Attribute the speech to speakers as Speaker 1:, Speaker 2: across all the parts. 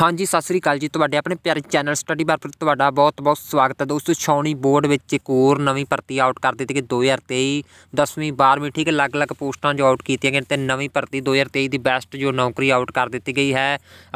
Speaker 1: ਹਾਂਜੀ ਸਤਿ ਸ੍ਰੀ ਅਕਾਲ ਜੀ ਤੁਹਾਡੇ ਆਪਣੇ ਪਿਆਰੇ ਚੈਨਲ ਸਟੱਡੀ ਬਾਰ ਪਰ ਤੁਹਾਡਾ ਬਹੁਤ-ਬਹੁਤ ਸਵਾਗਤ ਹੈ ਦੋਸਤੋ ਛੌਣੀ ਬੋਰਡ ਵਿੱਚ ਇੱਕ ਹੋਰ ਨਵੀਂ ਭਰਤੀ ਆਊਟ ਕਰ ਦਿੱਤੀ ਗਈ 2023 10ਵੀਂ 12ਵੀਂ ਠੀਕ ਹੈ ਅਲੱਗ-ਅਲੱਗ ਪੋਸਟਾਂ ਜੋ ਆਊਟ ਕੀਤੀਆਂ ਗਈਆਂ ਤੇ ਨਵੀਂ ਭਰਤੀ 2023 ਦੀ ਬੈਸਟ ਜੋ ਨੌਕਰੀ ਆਊਟ ਕਰ ਦਿੱਤੀ ਗਈ ਹੈ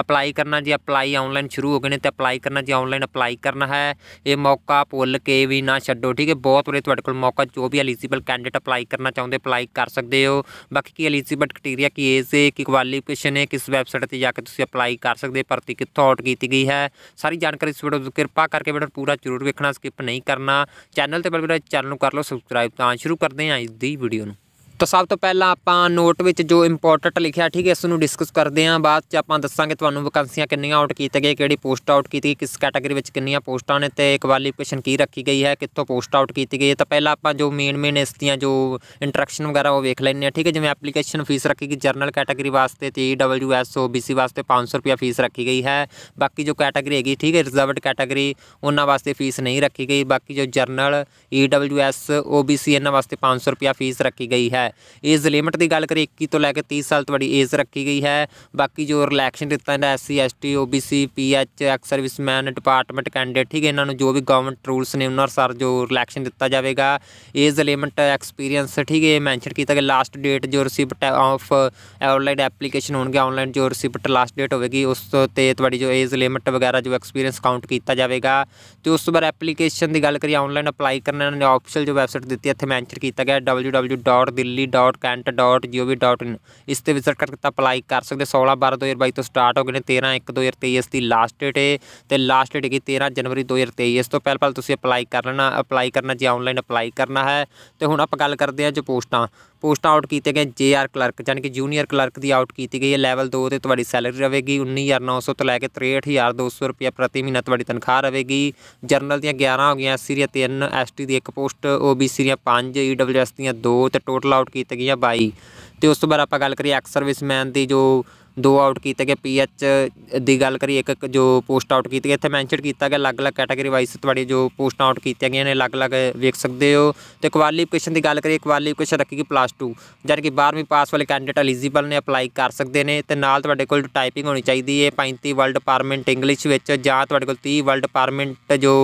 Speaker 1: ਅਪਲਾਈ ਕਰਨਾ ਜੀ ਅਪਲਾਈ ਆਨਲਾਈਨ ਸ਼ੁਰੂ ਹੋ ਗਏ ਨੇ ਤੇ ਅਪਲਾਈ ਕਰਨਾ ਜੀ ਆਨਲਾਈਨ ਅਪਲਾਈ ਕਰਨਾ ਹੈ ਇਹ ਮੌਕਾ ਭੁੱਲ ਕੇ ਵੀ ਨਾ ਛੱਡੋ ਠੀਕ ਹੈ ਬਹੁਤ ਵਾਰੇ ਤੁਹਾਡੇ ਕੋਲ ਮੌਕਾ ਜੋ ਵੀ ਐਲੀਜੀਬਲ ਕੈਂਡੀਡੇਟ ਅਪਲਾਈ ਕਰਨਾ ਚਾਹੁੰਦੇ ਅਪਲਾਈ ਕਰ ਸਕਦੇ ਹੋ ਬਾਕੀ ਕੀ ਐਲੀਜੀਬਲ ਕ੍ਰਾਈਟੇਰੀਆ ਕੀ ਏਜ ਹੈ ਕੀ ਕੁਆਲੀਫਿਕੇਸ਼ਨ ਹੈ ਕਿਸ ਵੈਬਸਾਈਟ ਤੇ ਜਾ ਕੇ ਤੁਸੀਂ ਅਪਲਾਈ ਕਰ ਸਕਦੇ ਪਰ ਭਰਤੀ ਕਿੱਥੋਂ ਆਊਟ ਕੀਤੀ ਗਈ ਹੈ ਸਾਰੀ ਜਾਣਕਾਰੀ ਇਸ ਵੀਡੀਓ ਕਿਰਪਾ ਕਰਕੇ ਵੀਡੀਓ ਪੂਰਾ ਜ਼ਰੂਰ ਵੇਖਣਾ ਸਕਿਪ ਨਹੀਂ ਕਰਨਾ ਚੈਨਲ ਤੇ ਬਲਬੀਰਾ ਚੈਨਲ ਨੂੰ ਕਰ ਲਓ ਸਬਸਕ੍ਰਾਈਬ ਤਾਂ ਸ਼ੁਰੂ ਕਰਦੇ ਹਾਂ ਅੱਜ ਦੀ ਵੀਡੀਓ ਨੂੰ ਤਾਂ ਸਭ ਤੋਂ ਪਹਿਲਾਂ ਆਪਾਂ ਨੋਟ ਵਿੱਚ ਜੋ ਇੰਪੋਰਟੈਂਟ ਲਿਖਿਆ ਠੀਕ ਹੈ ਇਸ ਨੂੰ ਡਿਸਕਸ ਕਰਦੇ ਹਾਂ ਬਾਅਦ 'ਚ ਆਪਾਂ ਦੱਸਾਂਗੇ ਤੁਹਾਨੂੰ ਵੈਕੈਂਸੀਆਂ ਕਿੰਨੀਆਂ ਆਊਟ ਕੀਤੀਆਂ ਗਈਆਂ ਕਿਹੜੀ ਪੋਸਟ ਆਊਟ ਕੀਤੀ ਗਈ ਕਿਸ ਕੈਟਾਗਰੀ ਵਿੱਚ ਕਿੰਨੀਆਂ ਪੋਸਟਾਂ ਨੇ ਤੇ ਕੁਆਲੀਫਿਕੇਸ਼ਨ ਕੀ ਰੱਖੀ ਗਈ ਹੈ ਕਿੱਥੋਂ ਪੋਸਟ ਆਊਟ ਕੀਤੀ ਗਈ ਹੈ ਤਾਂ ਪਹਿਲਾਂ ਆਪਾਂ ਜੋ ਮੇਨ ਮੇਨ ਇਸ ਦੀਆਂ ਜੋ ਇੰਟਰੈਕਸ਼ਨ ਵਗੈਰਾ ਉਹ ਵੇਖ ਲੈਣੇ ਆ ਠੀਕ ਹੈ ਜਿਵੇਂ ਐਪਲੀਕੇਸ਼ਨ ਫੀਸ ਰੱਖੀ ਗਈ ਜਰਨਲ ਕੈਟਾਗਰੀ ਵਾਸਤੇ ਤੇ ਡਬਲਯੂਐਸ ਓਬੀਸੀ ਵਾਸਤੇ 500 ਰੁਪਿਆ ਫੀਸ ਰੱਖੀ ਗਈ ਹੈ ਬਾਕੀ ਜੋ ਕੈਟਾਗਰੀ ਹੈਗੀ ਠੀਕ ਹੈ ਰਿਜ਼ਰਵਡ ਕੈਟਾਗਰੀ ਉਹਨਾਂ ਵਾਸਤੇ ਫੀਸ ਨਹੀਂ ਰੱਖੀ ਗਈ ਬਾਕੀ ਜੋ ਜਰਨਲ ਈਡਬਲਯੂਐਸ ਓਬੀਸੀ ਇਹਨਾਂ ਵਾਸਤੇ 500 ਰੁਪਿਆ ਫੀਸ ਰੱਖੀ ਗਈ ਹੈ ਹੈ ਏਜ ਲਿਮਟ ਦੀ ਗੱਲ ਕਰੀ 21 ਤੋਂ ਲੈ ਕੇ 30 ਸਾਲ ਤੁਹਾਡੀ ਏਜ ਰੱਖੀ ਗਈ ਹੈ ਬਾਕੀ ਜੋ ਰਿਲੈਕਸ਼ਨ ਦਿੱਤਾ ਜਾਂਦਾ SC ST OBC PH ex serviceman department candidate ਠੀਕ ਹੈ ਇਹਨਾਂ ਨੂੰ ਜੋ ਵੀ ਗਵਰਨਮੈਂਟ ਰੂਲਸ ਨੇ ਉਹਨਾਂ ਅਨੁਸਾਰ ਜੋ ਰਿਲੈਕਸ਼ਨ ਦਿੱਤਾ ਜਾਵੇਗਾ ਏਜ ਲਿਮਟ ਐਕਸਪੀਰੀਅੰਸ ਠੀਕ ਹੈ ਮੈਂਸ਼ਨ ਕੀਤਾ ਕਿ ਲਾਸਟ ਡੇਟ ਜੋ ਰਿਸੀਪਟ ਆਫ ਆਨਲਾਈਨ ਐਪਲੀਕੇਸ਼ਨ ਹੋਣਗੇ ਆਨਲਾਈਨ ਜੋ ਰਿਸੀਪਟ ਲਾਸਟ ਡੇਟ ਹੋਵੇਗੀ ਉਸ ਤੇ ਤੁਹਾਡੀ ਜੋ ਏਜ ਲਿਮਟ ਵਗੈਰਾ ਜੋ ਐਕਸਪੀਰੀਅੰਸ ਕਾਊਂਟ ਕੀਤਾ ਜਾਵੇਗਾ ਤੇ ਉਸ ਵਾਰ ਐਪਲੀਕੇਸ਼ਨ ਦੀ ਗੱਲ ਕਰੀ ਆਨਲਾਈਨ ਅਪਲਾਈ ਕਰਨ ਇਹਨਾਂ ਨੇ ਜੋ ਵੈਬਸਾਈਟ ਦਿੱਤੀ ਇੱਥੇ ਮੈਂਸ਼ਨ ਕੀਤਾ ਗਿਆ www.delhi delhi.cant.gov.in ਇਸ ਤੇ ਵਿਜ਼ਿਟ ਕਰਕੇ ਤਾਂ ਅਪਲਾਈ ਕਰ ਸਕਦੇ 16 12 2022 ਤੋਂ ਸਟਾਰਟ ਹੋ ਗਏ ਨੇ 13 1 2023 ਇਸ ਦੀ ਲਾਸਟ ਡੇਟ ਹੈ ਤੇ ਲਾਸਟ ਡੇਟ ਹੈਗੀ 13 ਜਨਵਰੀ 2023 ਇਸ ਤੋਂ ਪਹਿਲਾਂ ਪਹਿਲ ਤੁਸੀਂ ਅਪਲਾਈ ਕਰ ਲੈਣਾ ਅਪਲਾਈ ਕਰਨਾ ਜੇ ਆਨਲਾਈਨ ਅਪਲਾਈ ਕਰਨਾ ਹੈ ਤੇ ਹੁਣ ਆਪਾਂ ਗੱਲ ਕਰਦੇ ਹਾਂ ਜੋ ਪੋਸਟਾਂ ਪੋਸਟ ਆਊਟ ਕੀਤੇ ਗਏ ਜੇਆਰ ਕਲਰਕ ਯਾਨੀ ਕਿ ਜੂਨੀਅਰ ਕਲਰਕ ਦੀ ਆਊਟ ਕੀਤੀ ਗਈ ਹੈ ਲੈਵਲ 2 ਤੇ ਤੁਹਾਡੀ ਸੈਲਰੀ ਰਹੇਗੀ 19900 ਤੋਂ ਲੈ ਕੇ 63200 ਰੁਪਏ ਪ੍ਰਤੀ ਮਹੀਨਾ ਤੁਹਾਡੀ ਤਨਖਾਹ ਰਹੇਗੀ ਜਰਨਲ ਦੀਆਂ 11 ਹੋ ਗਈਆਂ ਐਸਸੀ ਦੀਆਂ 3 ਐਸਟੀ ਦੀ ਇੱਕ ਪੋਸਟ ਓਬੀਸੀ ਦੀਆਂ 5 ਈਡਬਲਯੂਐਸ e ਦੀਆਂ 2 ਤੇ ਟੋਟਲ ਆਊਟ ਕੀਤੀ ਗਈਆਂ 22 ਤੇ ਉਸ ਤੋਂ ਬਾਅਦ ਆਪਾਂ ਗੱਲ ਕਰੀਏ ਐਕਸ ਸਰਵਿਸਮੈਨ ਦੀ ਜੋ ਦੋ ਆਊਟ ਕੀਤੇ ਗਏ ਪੀਐਚ ਦੀ ਗੱਲ ਕਰੀ ਇੱਕ ਜੋ ਪੋਸਟ ਆਊਟ ਕੀਤੀ ਗਈ ਇੱਥੇ ਮੈਂਸ਼ਨ ਕੀਤਾ ਗਿਆ ਅਲੱਗ-ਅਲੱਗ ਕੈਟਾਗਰੀ ਵਾਈਜ਼ ਤੁਹਾਡੀ ਜੋ ਪੋਸਟ ਆਊਟ ਕੀਤੀਆਂ ਗਈਆਂ ਨੇ ਅਲੱਗ-ਅਲੱਗ ਵੇਖ ਸਕਦੇ ਹੋ ਤੇ ਕੁਆਲੀਫਿਕੇਸ਼ਨ ਦੀ ਗੱਲ ਕਰੀ ਕੁਆਲੀਫਿਕੇਸ਼ਨ ਰੱਖੀ ਗਈ ਪਲੱਸ 2 ਯਾਨੀ ਕਿ 12ਵੀਂ ਪਾਸ ਵਾਲੇ ਕੈਂਡੀਡੇਟ ਐਲੀਜੀਬਲ ਨੇ ਅਪਲਾਈ ਕਰ ਸਕਦੇ ਨੇ ਤੇ ਨਾਲ ਤੁਹਾਡੇ ਕੋਲ ਟਾਈਪਿੰਗ ਹੋਣੀ ਚਾਹੀਦੀ ਹੈ 35 ਵਰਲਡ ਪਰਮੈਂਟ ਇੰਗਲਿਸ਼ ਵਿੱਚ ਜਾਂ ਤੁਹਾਡੇ ਕੋਲ 30 ਵਰਲਡ ਪਰਮੈਂਟ ਜੋ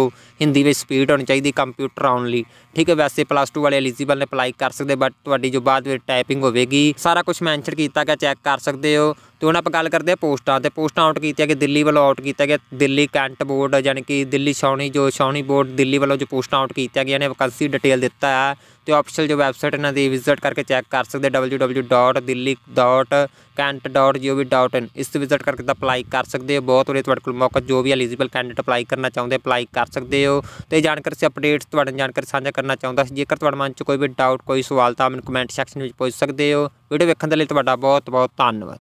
Speaker 1: ਹਿੰਦੀ ਵਿੱਚ ਸਪੀਡ ਹੋਣੀ ਚਾਹੀਦੀ ਕੰਪਿਊਟਰ ਆਉਣ ਲਈ ਠੀਕ ਹੈ ਵੈਸੇ ਪਲੱਸ 2 ਵਾਲੇ ਐਲੀਜੀਬਲ ਨੇ ਅਪਲਾਈ ਕਰ ਸਕਦੇ ਬਟ ਤੁਹਾਡੀ ਜੋ ਬਾਅਦ ਵਿੱਚ ਟਾਈਪਿੰਗ ਹੋਵੇਗੀ ਸਾਰਾ ਕੁਝ ਮੈਂਸ਼ਨ ਕੀਤਾ ਗਿਆ ਚੈੱਕ ਕਰ ਸਕਦੇ ਹੋ ਤੇ ਹੁਣ ਆਪਾਂ ਗੱਲ ਕਰਦੇ ਆ ਪੋਸਟਾਂ ਤੇ ਪੋਸਟਾਂ ਆਊਟ ਕੀਤੀਆਂ ਕਿ ਦਿੱਲੀ ਵੱਲੋਂ ਆਊਟ ਕੀਤਾ ਗਿਆ ਦਿੱਲੀ ਕੈਂਟ ਬੋਰਡ ਯਾਨੀ ਕਿ ਦਿੱਲੀ ਛਾਉਣੀ ਜੋ ਛਾਉਣੀ ਬੋਰਡ ਦਿੱਲੀ ਵੱਲੋਂ ਜੋ ਪੋਸਟਾਂ ਆਊਟ ਕੀਤੀਆਂ ਗਿਆ ਨੇ ਵਕੈਂਸੀ ਡਿਟੇਲ ਦਿੱਤਾ ਹੈ ਤੇ ਆਫੀਸ਼ੀਅਲ ਜੋ ਵੈਬਸਾਈਟ ਇਹਨਾਂ ਦੀ ਵਿਜ਼ਿਟ ਕਰਕੇ ਚੈੱਕ ਕਰ ਸਕਦੇ www.delhi.cant.gov.in ਇਸ ਤੇ ਵਿਜ਼ਿਟ ਕਰਕੇ ਤਾਂ ਅਪਲਾਈ ਕਰ ਸਕਦੇ ਹੋ ਬਹੁਤ ਵਧੀਆ ਤੁਹਾਡੇ ਕੋਲ ਮੌਕਾ ਜੋ ਵੀ ਐਲੀਜੀਬਲ ਕੈਂਡੀਡੇਟ ਅਪਲਾਈ ਕਰਨਾ ਚਾਹੁੰਦੇ ਅਪਲਾਈ ਕਰ ਸਕਦੇ ਹੋ ਤੇ ਜਾਣਕਾਰੀ ਸੇ ਅਪਡੇਟਸ ਤੁਹਾਡੇ ਜਾਣਕਾਰੀ ਸਾਂਝਾ ਕਰਨਾ ਚਾਹੁੰਦਾ ਸੀ ਜੇਕਰ ਤੁਹਾਡੇ ਮਨ 'ਚ ਕੋਈ ਵੀ ਡਾਊਟ ਕੋਈ ਸਵਾਲ ਤਾਂ ਮੈਨੂੰ ਕਮੈਂਟ ਸੈਕਸ਼ਨ ਵਿੱਚ ਪੁੱਛ ਸਕਦੇ ਹੋ ਵੀਡੀਓ ਵੇਖਣ ਦੇ ਲਈ ਤੁਹਾਡਾ ਬਹੁਤ ਬਹੁਤ ਧੰਨਵਾਦ